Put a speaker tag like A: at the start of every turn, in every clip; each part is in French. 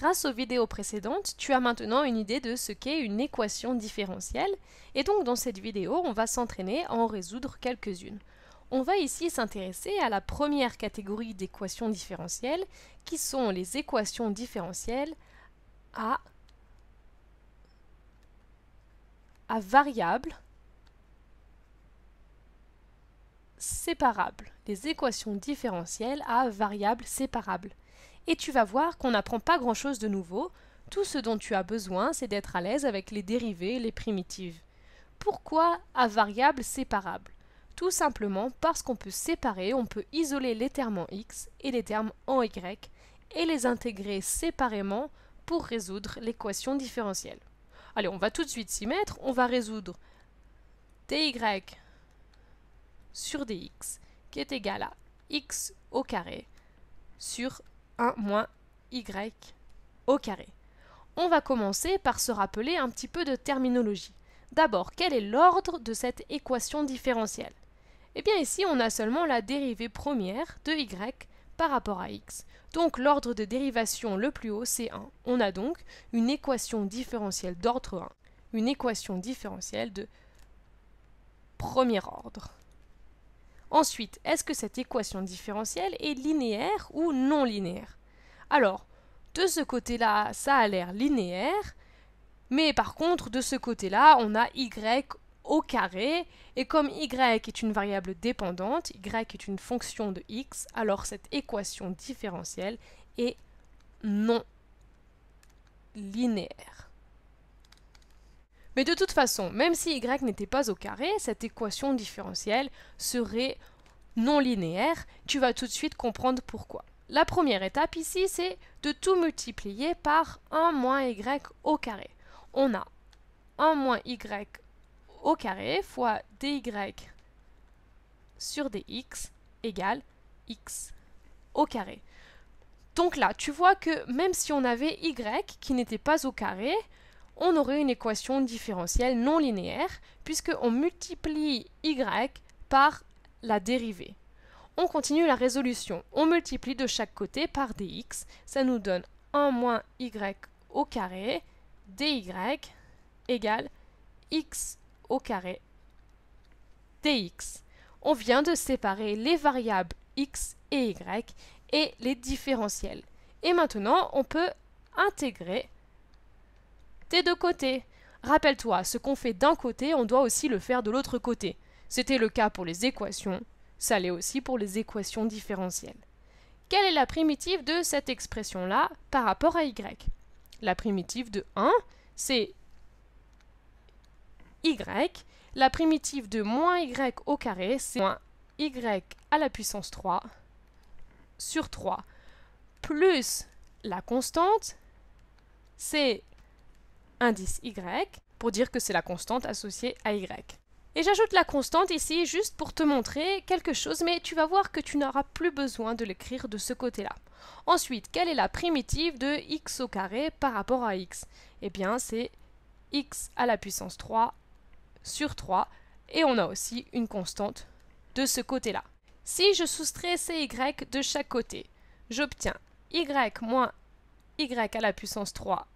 A: Grâce aux vidéos précédentes, tu as maintenant une idée de ce qu'est une équation différentielle et donc dans cette vidéo, on va s'entraîner à en résoudre quelques-unes. On va ici s'intéresser à la première catégorie d'équations différentielles qui sont les équations différentielles à, variables séparables. Les équations différentielles à variables séparables et tu vas voir qu'on n'apprend pas grand-chose de nouveau. Tout ce dont tu as besoin, c'est d'être à l'aise avec les dérivées et les primitives. Pourquoi à variable séparables Tout simplement parce qu'on peut séparer, on peut isoler les termes en x et les termes en y et les intégrer séparément pour résoudre l'équation différentielle. Allez, on va tout de suite s'y mettre. On va résoudre dy sur dx qui est égal à x au carré sur 1 moins y au carré. On va commencer par se rappeler un petit peu de terminologie. D'abord, quel est l'ordre de cette équation différentielle Eh bien ici, on a seulement la dérivée première de y par rapport à x. Donc l'ordre de dérivation le plus haut, c'est 1. On a donc une équation différentielle d'ordre 1, une équation différentielle de premier ordre. Ensuite, est-ce que cette équation différentielle est linéaire ou non linéaire Alors, de ce côté-là, ça a l'air linéaire, mais par contre, de ce côté-là, on a y au carré, et comme y est une variable dépendante, y est une fonction de x, alors cette équation différentielle est non linéaire. Mais de toute façon, même si y n'était pas au carré, cette équation différentielle serait non linéaire. Tu vas tout de suite comprendre pourquoi. La première étape ici, c'est de tout multiplier par 1 moins y au carré. On a 1 moins y au carré fois dy sur dx égale x au carré. Donc là, tu vois que même si on avait y qui n'était pas au carré, on aurait une équation différentielle non linéaire, puisqu'on multiplie y par la dérivée. On continue la résolution. On multiplie de chaque côté par dx. Ça nous donne 1 moins y au carré dy égale x au carré dx. On vient de séparer les variables x et y et les différentiels. Et maintenant, on peut intégrer de côté. Rappelle-toi, ce qu'on fait d'un côté, on doit aussi le faire de l'autre côté. C'était le cas pour les équations, ça l'est aussi pour les équations différentielles. Quelle est la primitive de cette expression-là par rapport à y La primitive de 1, c'est y. La primitive de moins y au carré, c'est moins y à la puissance 3 sur 3. Plus la constante, c'est indice y pour dire que c'est la constante associée à y. Et j'ajoute la constante ici juste pour te montrer quelque chose, mais tu vas voir que tu n'auras plus besoin de l'écrire de ce côté-là. Ensuite, quelle est la primitive de x au carré par rapport à x Eh bien, c'est x à la puissance 3 sur 3, et on a aussi une constante de ce côté-là. Si je soustrais ces y de chaque côté, j'obtiens y moins y à la puissance 3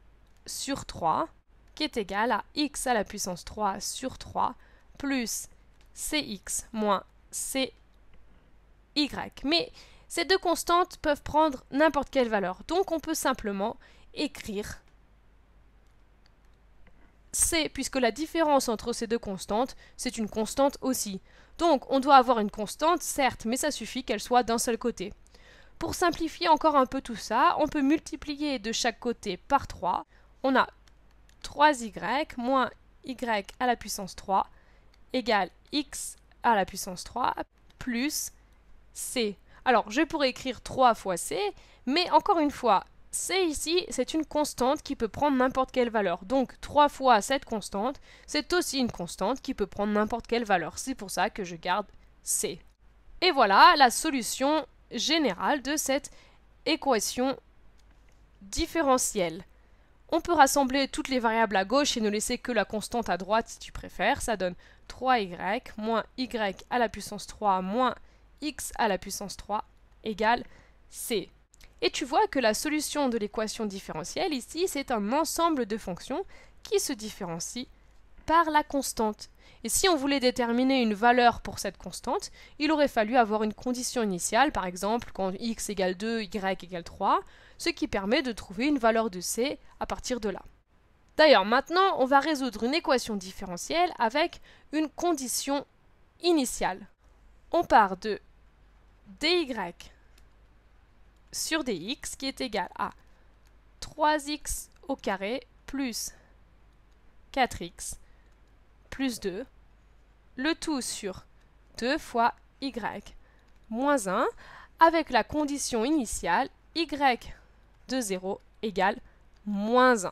A: sur 3 qui est égal à x à la puissance 3 sur 3 plus cx moins cy. Mais ces deux constantes peuvent prendre n'importe quelle valeur, donc on peut simplement écrire c, puisque la différence entre ces deux constantes, c'est une constante aussi. Donc on doit avoir une constante, certes, mais ça suffit qu'elle soit d'un seul côté. Pour simplifier encore un peu tout ça, on peut multiplier de chaque côté par 3, on a 3y moins y à la puissance 3 égale x à la puissance 3 plus c. Alors, je pourrais écrire 3 fois c, mais encore une fois, c ici, c'est une constante qui peut prendre n'importe quelle valeur. Donc, 3 fois cette constante, c'est aussi une constante qui peut prendre n'importe quelle valeur. C'est pour ça que je garde c. Et voilà la solution générale de cette équation différentielle. On peut rassembler toutes les variables à gauche et ne laisser que la constante à droite si tu préfères. Ça donne 3y moins y à la puissance 3 moins x à la puissance 3 égale c. Et tu vois que la solution de l'équation différentielle ici, c'est un ensemble de fonctions qui se différencient par la constante. Et si on voulait déterminer une valeur pour cette constante, il aurait fallu avoir une condition initiale, par exemple quand x égale 2, y égale 3, ce qui permet de trouver une valeur de c à partir de là. D'ailleurs, maintenant, on va résoudre une équation différentielle avec une condition initiale. On part de dy sur dx qui est égal à 3x au carré plus 4x plus 2, le tout sur 2 fois y moins 1, avec la condition initiale y de 0 égale moins 1.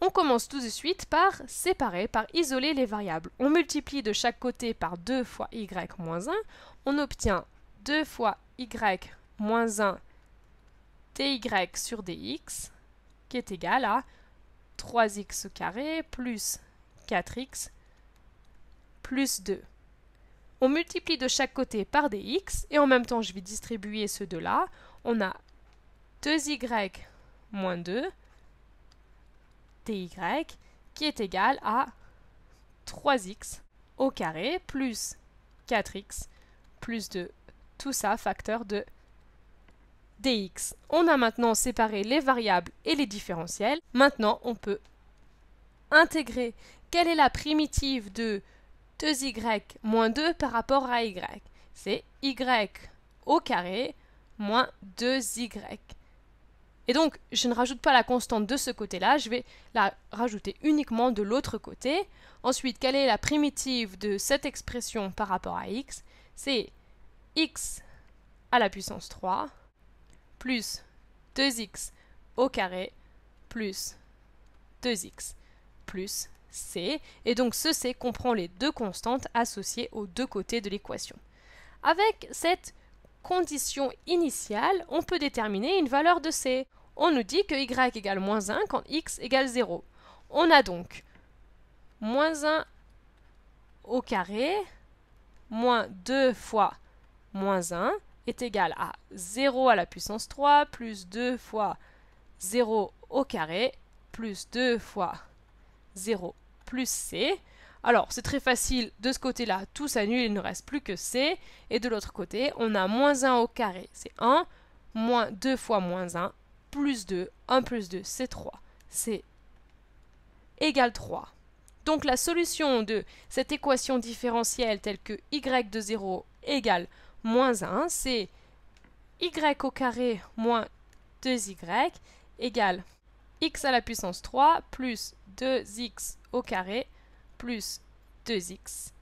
A: On commence tout de suite par séparer, par isoler les variables. On multiplie de chaque côté par 2 fois y moins 1. On obtient 2 fois y moins 1 dy sur dx qui est égal à 3x carré plus 4x plus 2. On multiplie de chaque côté par dx et en même temps je vais distribuer ceux de là. On a 2y moins 2 dy qui est égal à 3x au carré plus 4x plus 2, tout ça facteur de dx. On a maintenant séparé les variables et les différentiels. Maintenant, on peut intégrer quelle est la primitive de 2y moins 2 par rapport à y. C'est y au carré moins 2y. Et donc, je ne rajoute pas la constante de ce côté-là, je vais la rajouter uniquement de l'autre côté. Ensuite, quelle est la primitive de cette expression par rapport à x C'est x à la puissance 3 plus 2x au carré plus 2x plus c. Et donc ce c comprend les deux constantes associées aux deux côtés de l'équation. Avec cette condition initiale, on peut déterminer une valeur de c. On nous dit que y égale moins 1 quand x égale 0. On a donc moins 1 au carré moins 2 fois moins 1 est égal à 0 à la puissance 3 plus 2 fois 0 au carré plus 2 fois 0 plus c alors, c'est très facile, de ce côté-là, tout s'annule, il ne reste plus que C. Et de l'autre côté, on a moins 1 au carré, c'est 1, moins 2 fois moins 1, plus 2, 1 plus 2, c'est 3. C'est égal 3. Donc la solution de cette équation différentielle telle que y de 0 égale moins 1, c'est y au carré moins 2y égale x à la puissance 3 plus 2x au carré plus 2x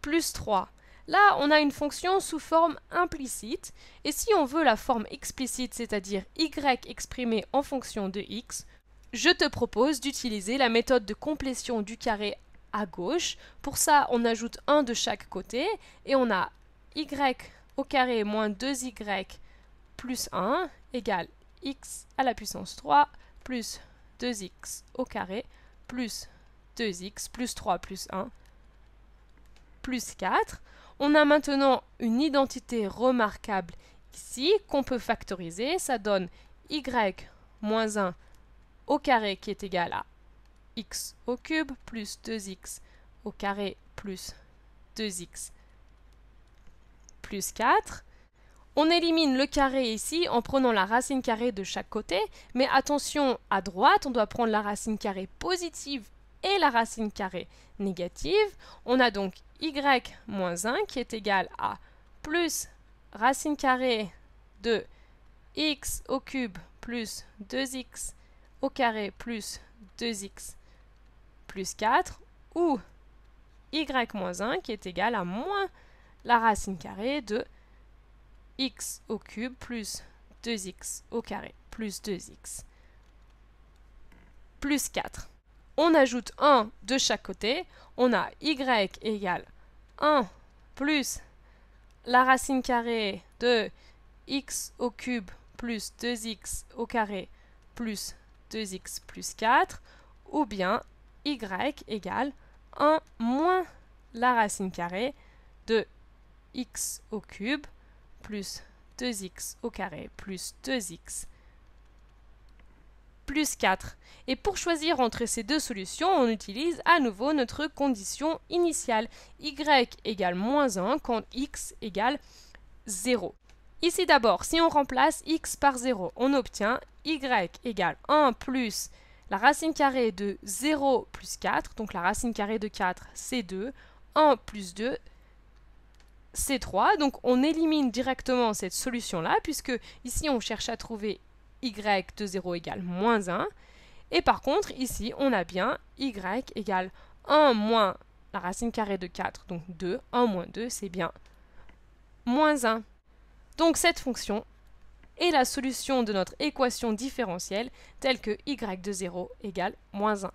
A: plus 3. Là, on a une fonction sous forme implicite, et si on veut la forme explicite, c'est-à-dire y exprimée en fonction de x, je te propose d'utiliser la méthode de complétion du carré à gauche. Pour ça, on ajoute 1 de chaque côté, et on a y au carré moins 2y plus 1 égale x à la puissance 3 plus 2x au carré plus 2x plus 3 plus 1 plus 4. On a maintenant une identité remarquable ici qu'on peut factoriser. Ça donne y moins 1 au carré qui est égal à x au cube plus 2x au carré plus 2x plus 4. On élimine le carré ici en prenant la racine carrée de chaque côté, mais attention, à droite, on doit prendre la racine carrée positive et la racine carrée négative. On a donc y moins 1 qui est égal à plus racine carrée de x au cube plus 2x au carré plus 2x plus 4 ou y moins 1 qui est égal à moins la racine carrée de x au cube plus 2x au carré plus 2x plus 4. On ajoute 1 de chaque côté. On a y égale 1 plus la racine carrée de x au cube plus 2x au carré plus 2x plus 4, ou bien y égale 1 moins la racine carrée de x au cube plus 2x au carré plus 2x plus 4. Et pour choisir entre ces deux solutions, on utilise à nouveau notre condition initiale. y égale moins 1 quand x égale 0. Ici d'abord, si on remplace x par 0, on obtient y égale 1 plus la racine carrée de 0 plus 4, donc la racine carrée de 4 c'est 2, 1 plus 2 c'est 3, donc on élimine directement cette solution là, puisque ici on cherche à trouver y de 0 égale moins 1. Et par contre, ici, on a bien y égale 1 moins la racine carrée de 4, donc 2, 1 moins 2, c'est bien moins 1. Donc cette fonction est la solution de notre équation différentielle telle que y de 0 égale moins 1.